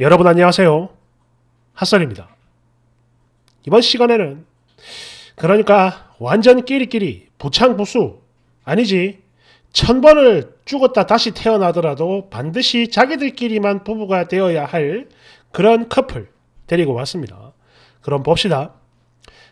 여러분 안녕하세요. 핫설입니다. 이번 시간에는 그러니까 완전 끼리끼리 부창부수 아니지 천번을 죽었다 다시 태어나더라도 반드시 자기들끼리만 부부가 되어야 할 그런 커플 데리고 왔습니다. 그럼 봅시다.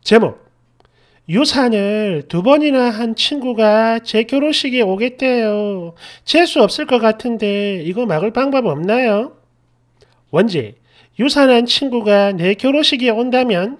제목 유산을 두 번이나 한 친구가 제 결혼식에 오겠대요. 재수 없을 것 같은데 이거 막을 방법 없나요? 원제, 유산한 친구가 내 결혼식에 온다면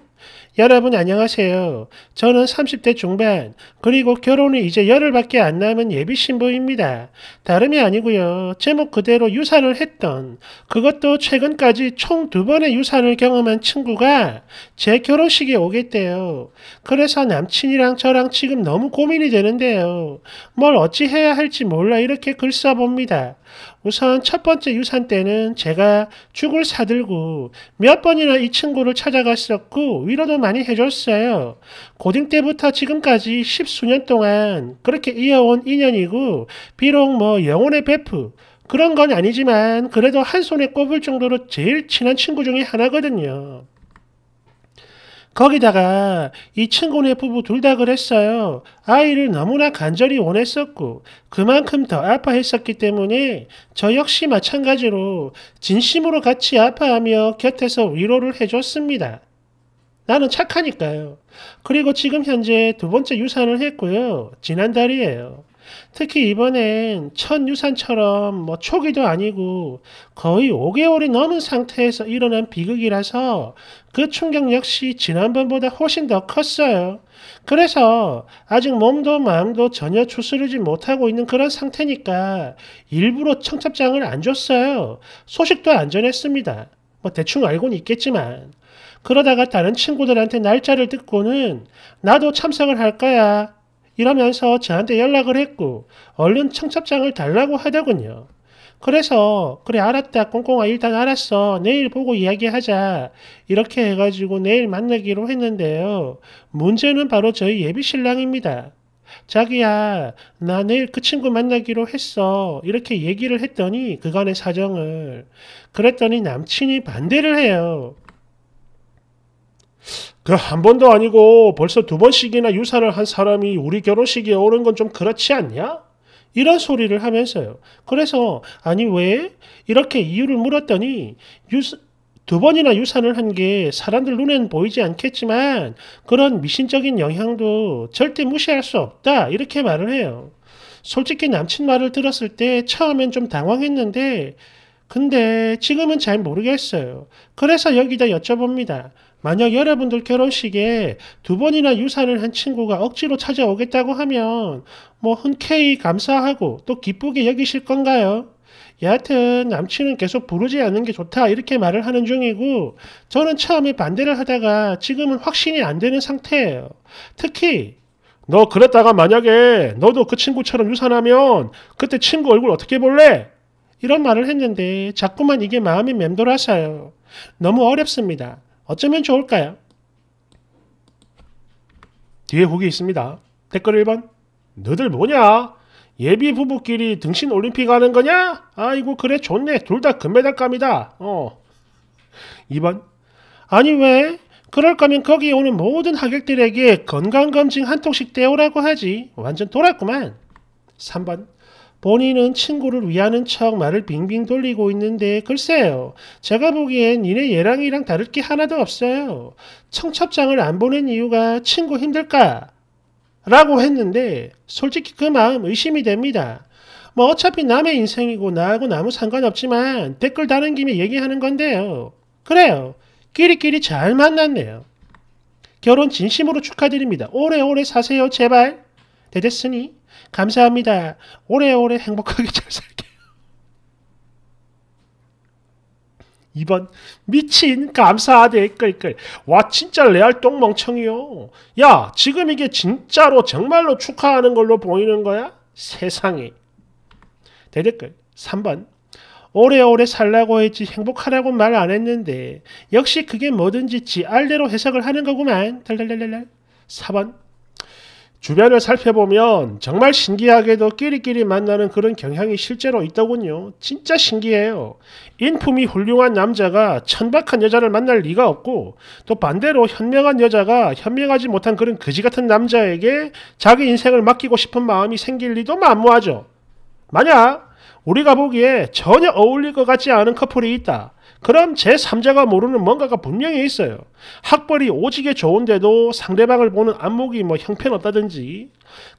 여러분 안녕하세요. 저는 30대 중반 그리고 결혼이 이제 열흘밖에 안 남은 예비 신부입니다. 다름이 아니고요. 제목 그대로 유산을 했던 그것도 최근까지 총 두 번의 유산을 경험한 친구가 제 결혼식에 오겠대요. 그래서 남친이랑 저랑 지금 너무 고민이 되는데요. 뭘 어찌 해야 할지 몰라 이렇게 글 써봅니다. 우선 첫 번째 유산 때는 제가 죽을 사들고 몇 번이나 이 친구를 찾아갔었고 위로도 많이 해줬어요. 고딩 때부터 지금까지 십수년 동안 그렇게 이어온 인연이고 비록 뭐 영혼의 베프 그런 건 아니지만 그래도 한 손에 꼽을 정도로 제일 친한 친구 중에 하나거든요. 거기다가 이 친구네 부부 둘 다 그랬어요. 아이를 너무나 간절히 원했었고 그만큼 더 아파했었기 때문에 저 역시 마찬가지로 진심으로 같이 아파하며 곁에서 위로를 해줬습니다. 나는 착하니까요. 그리고 지금 현재 두 번째 유산을 했고요. 지난달이에요. 특히 이번엔 첫 유산처럼 뭐 초기도 아니고 거의 5개월이 넘은 상태에서 일어난 비극이라서 그 충격 역시 지난번보다 훨씬 더 컸어요. 그래서 아직 몸도 마음도 전혀 추스르지 못하고 있는 그런 상태니까 일부러 청첩장을 안 줬어요. 소식도 안 전했습니다. 뭐 대충 알고는 있겠지만. 그러다가 다른 친구들한테 날짜를 듣고는 나도 참석을 할 거야. 이러면서 저한테 연락을 했고 얼른 청첩장을 달라고 하더군요. 그래서 그래 알았다 꽁꽁아 일단 알았어 내일 보고 이야기하자 이렇게 해가지고 내일 만나기로 했는데요 문제는 바로 저희 예비 신랑입니다 자기야 나 내일 그 친구 만나기로 했어 이렇게 얘기를 했더니 그간의 사정을 그랬더니 남친이 반대를 해요 그한 번도 아니고 벌써 두 번씩이나 유산을 한 사람이 우리 결혼식에 오는 건 좀 그렇지 않냐? 이런 소리를 하면서요. 그래서 아니 왜 이렇게 이유를 물었더니 유스, 두 번이나 유산을 한 게 사람들 눈엔 보이지 않겠지만 그런 미신적인 영향도 절대 무시할 수 없다 이렇게 말을 해요. 솔직히 남친 말을 들었을 때 처음엔 좀 당황했는데 근데 지금은 잘 모르겠어요. 그래서 여기다 여쭤봅니다. 만약 여러분들 결혼식에 두 번이나 유산을 한 친구가 억지로 찾아오겠다고 하면 뭐 흔쾌히 감사하고 또 기쁘게 여기실 건가요? 여하튼 남친은 계속 부르지 않는 게 좋다 이렇게 말을 하는 중이고 저는 처음에 반대를 하다가 지금은 확신이 안 되는 상태예요. 특히 너 그랬다가 만약에 너도 그 친구처럼 유산하면 그때 친구 얼굴 어떻게 볼래? 이런 말을 했는데 자꾸만 이게 마음이 맴돌아서요. 너무 어렵습니다. 어쩌면 좋을까요? 뒤에 후기 있습니다. 댓글 1번 너들 뭐냐? 예비 부부끼리 등신 올림픽 하는 거냐? 아이고 그래 좋네 둘 다 금메달감이다 어 2번 아니 왜? 그럴 거면 거기 오는 모든 하객들에게 건강검진 한 통씩 떼오라고 하지 완전 돌았구만 3번 본인은 친구를 위하는 척 말을 빙빙 돌리고 있는데 글쎄요. 제가 보기엔 니네 예랑이랑 다를 게 하나도 없어요. 청첩장을 안 보낸 이유가 친구 힘들까? 라고 했는데 솔직히 그 마음 의심이 됩니다. 뭐 어차피 남의 인생이고 나하고는 아무 상관없지만 댓글 다는 김에 얘기하는 건데요. 그래요. 끼리끼리 잘 만났네요. 결혼 진심으로 축하드립니다. 오래오래 사세요, 제발. 되셨으니 감사합니다. 오래오래 행복하게 잘 살게요. 2번 미친 감사하대 끌끌 와 진짜 레알 똥멍청이요 야 지금 이게 진짜로 정말로 축하하는 걸로 보이는 거야? 세상에 대댓글 3번 오래오래 살라고 했지 행복하라고 말 안 했는데 역시 그게 뭐든지 지 알대로 해석을 하는 거구만 달달달달 4번 주변을 살펴보면 정말 신기하게도 끼리끼리 만나는 그런 경향이 실제로 있더군요. 진짜 신기해요. 인품이 훌륭한 남자가 천박한 여자를 만날 리가 없고 또 반대로 현명한 여자가 현명하지 못한 그런 거지 같은 남자에게 자기 인생을 맡기고 싶은 마음이 생길 리도 만무하죠. 만약 우리가 보기에 전혀 어울릴 것 같지 않은 커플이 있다. 그럼 제3자가 모르는 뭔가가 분명히 있어요. 학벌이 오지게 좋은데도 상대방을 보는 안목이 뭐 형편없다든지.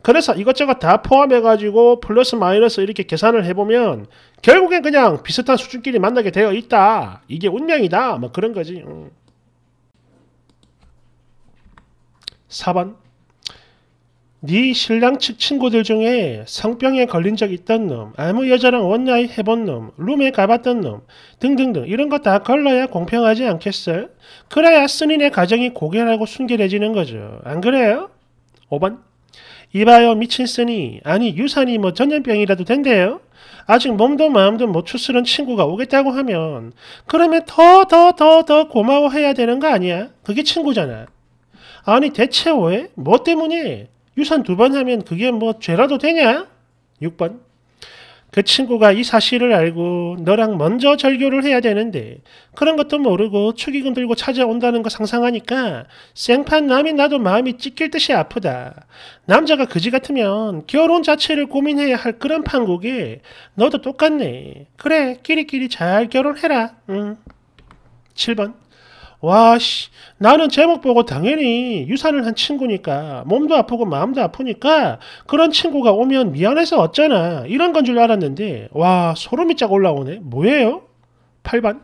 그래서 이것저것 다 포함해가지고 플러스 마이너스 이렇게 계산을 해보면 결국엔 그냥 비슷한 수준끼리 만나게 되어 있다. 이게 운명이다. 뭐 그런 거지. 4번. 네 신랑 측 친구들 중에 성병에 걸린 적 있던 놈, 아무 여자랑 원나잇 해본 놈, 룸에 가봤던 놈 등등등 이런 거 다 걸러야 공평하지 않겠어요? 그래야 스님의 가정이 고결하고 순결해지는 거죠. 안 그래요? 5번 이봐요 미친 스니 아니 유산이 뭐 전염병이라도 된대요? 아직 몸도 마음도 못 추스른 친구가 오겠다고 하면 그러면 더 더 더 더 고마워해야 되는 거 아니야? 그게 친구잖아. 아니 대체 왜? 뭐 때문에? 유산 두 번 하면 그게 뭐 죄라도 되냐? 6번. 그 친구가 이 사실을 알고 너랑 먼저 절교를 해야 되는데 그런 것도 모르고 축의금 들고 찾아온다는 거 상상하니까 생판 남이 나도 마음이 찢길 듯이 아프다. 남자가 그지 같으면 결혼 자체를 고민해야 할 그런 판국에 너도 똑같네. 그래 끼리끼리 잘 결혼해라. 응. 7번. 와씨 나는 제목 보고 당연히 유산을 한 친구니까 몸도 아프고 마음도 아프니까 그런 친구가 오면 미안해서 어쩌나 이런 건 줄 알았는데 와 소름이 쫙 올라오네 뭐예요? 8반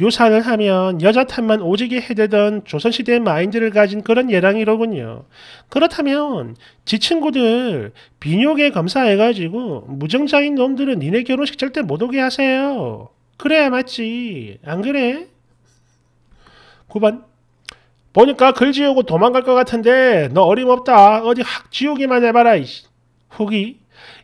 유산을 하면 여자 탓만 오지게 해대던 조선시대의 마인드를 가진 그런 예랑이로군요. 그렇다면 지 친구들 비뇨계 검사해가지고 무정자인 놈들은 니네 결혼식 절대 못 오게 하세요. 그래야 맞지. 안 그래? 9번 보니까 글 지우고 도망갈 것 같은데 너 어림없다 어디 확 지우기만 해봐라 이씨 후기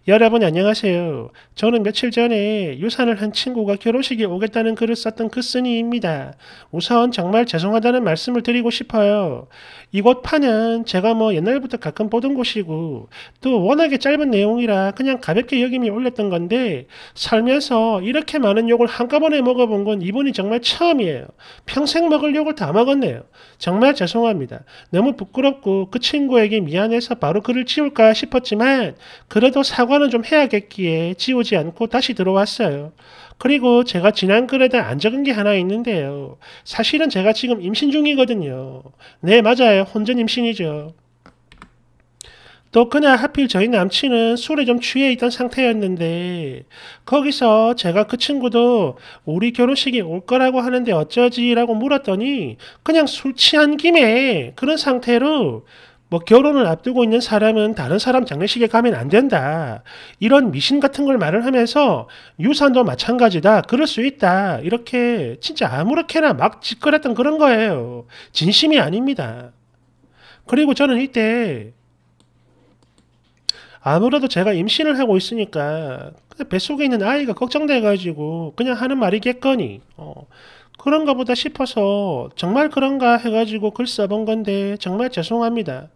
여러분 안녕하세요. 저는 며칠 전에 유산을 한 친구가 결혼식에 오겠다는 글을 썼던 그 스니입니다. 우선 정말 죄송하다는 말씀을 드리고 싶어요. 이곳 파는 제가 뭐 옛날부터 가끔 보던 곳이고 또 워낙에 짧은 내용이라 그냥 가볍게 여김이 올렸던 건데 살면서 이렇게 많은 욕을 한꺼번에 먹어본 건 이분이 정말 처음이에요. 평생 먹을 욕을 다 먹었네요. 정말 죄송합니다. 너무 부끄럽고 그 친구에게 미안해서 바로 글을 지울까 싶었지만 그래도 사과 사과는 좀 해야겠기에 지우지 않고 다시 들어왔어요. 그리고 제가 지난 글에다 안 적은 게 하나 있는데요. 사실은 제가 지금 임신 중이거든요. 네, 맞아요. 혼전 임신이죠. 또 그날 하필 저희 남친은 술에 좀 취해 있던 상태였는데 거기서 제가 그 친구도 우리 결혼식에 올 거라고 하는데 어쩌지라고 물었더니 그냥 술 취한 김에 그런 상태로 뭐 결혼을 앞두고 있는 사람은 다른 사람 장례식에 가면 안 된다. 이런 미신 같은 걸 말을 하면서 유산도 마찬가지다. 그럴 수 있다. 이렇게 진짜 아무렇게나 막 짓거렸던 그런 거예요. 진심이 아닙니다. 그리고 저는 이때 아무래도 제가 임신을 하고 있으니까 뱃속에 있는 아이가 걱정돼가지고 그냥 하는 말이겠거니. 어. 그런가 보다 싶어서 정말 그런가 해가지고 글 써본 건데 정말 죄송합니다.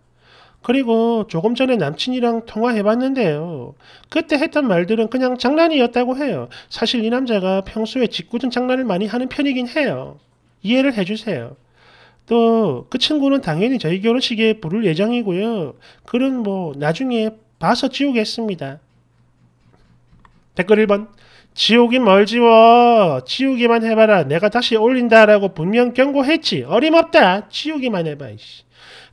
그리고 조금 전에 남친이랑 통화해봤는데요. 그때 했던 말들은 그냥 장난이었다고 해요. 사실 이 남자가 평소에 짓궂은 장난을 많이 하는 편이긴 해요. 이해를 해주세요. 또 그 친구는 당연히 저희 결혼식에 부를 예정이고요. 그는 뭐 나중에 봐서 지우겠습니다. 댓글 1번 지옥이 멀지워 지우기만 해봐라 내가 다시 올린다라고 분명 경고했지 어림없다 지우기만 해봐 이씨.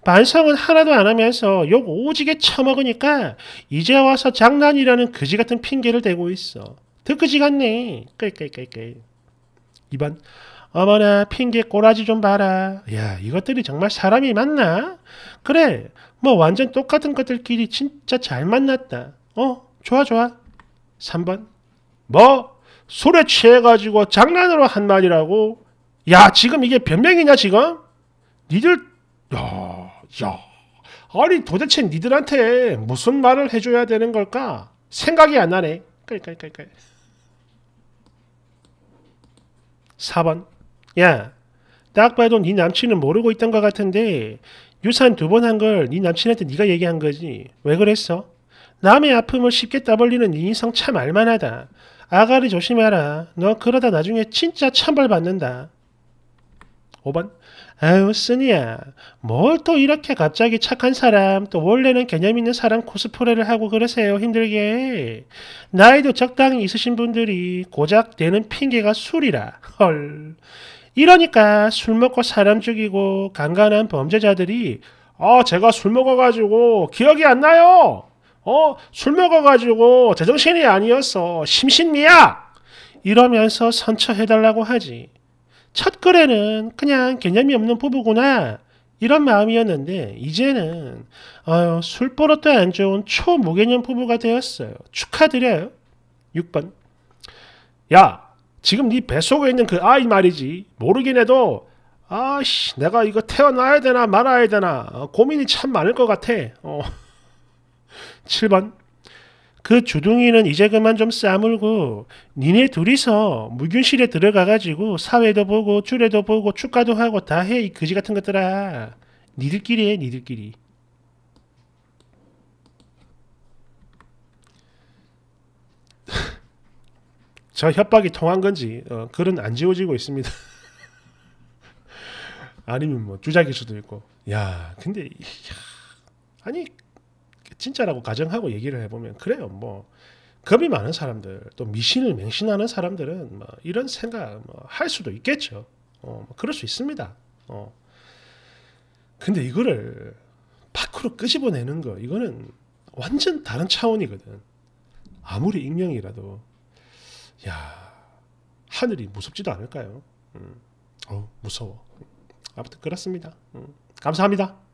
반성은 하나도 안 하면서 욕 오지게 처먹으니까 이제 와서 장난이라는 그지 같은 핑계를 대고 있어. 더그지 같네. 끌끌끌끌. 2번. 어머나 핑계 꼬라지 좀 봐라. 야 이것들이 정말 사람이 맞나? 그래 뭐 완전 똑같은 것들끼리 진짜 잘 만났다. 어 좋아 좋아 3번 뭐 술에 취해가지고 장난으로 한 말이라고 야 지금 이게 변명이냐 지금 니들 야야 야. 아니 도대체 니들한테 무슨 말을 해줘야 되는 걸까 생각이 안 나네 깔깔깔깔 4번 야 딱 봐도 네 남친은 모르고 있던 것 같은데 유산 두 번 한걸네 남친한테 네가 얘기한 거지 왜 그랬어? 남의 아픔을 쉽게 떠벌리는이 인성 참 알만하다. 아가리 조심해라. 너 그러다 나중에 진짜 찬벌 받는다. 5번 아유 쓰니야 뭘 또 이렇게 갑자기 착한 사람 또 원래는 개념 있는 사람 코스프레를 하고 그러세요 힘들게 나이도 적당히 있으신 분들이 고작 되는 핑계가 술이라 헐 이러니까 술 먹고 사람 죽이고 간간한 범죄자들이 아 제가 술 먹어가지고 기억이 안 나요 어, 술 먹어가지고 제정신이 아니었어. 심신미야 이러면서 선처해달라고 하지. 첫 글에는 그냥 개념이 없는 부부구나. 이런 마음이었는데, 이제는, 어휴, 술 버릇도 안 좋은 초무개념 부부가 되었어요. 축하드려요. 6번. 야, 지금 네 뱃속에 있는 그 아이 말이지. 모르긴 해도 아씨 내가 이거 태어나야 되나 말아야 되나 어, 고민이 참 많을 것 같아. 어. 7번 그 주둥이는 이제 그만 좀 싸물고 니네 둘이서 무균실에 들어가가지고 사회도 보고 주례도 보고 축가도 하고 다 해이 그지 같은 것들아 니들끼리 해 니들끼리 저 협박이 통한 건지 어, 글은 안 지워지고 있습니다 아니면 뭐 주작일 수도 있고 야 근데 야, 아니 진짜라고 가정하고 얘기를 해보면 그래요. 뭐 겁이 많은 사람들 또 미신을 맹신하는 사람들은 뭐 이런 생각 뭐할 수도 있겠죠. 어, 뭐 그럴 수 있습니다. 어. 근데 이거를 밖으로 끄집어내는 거 이거는 완전 다른 차원이거든. 아무리 익명이라도 야 하늘이 무섭지도 않을까요? 음. 어 무서워. 아무튼 그렇습니다. 음. 감사합니다.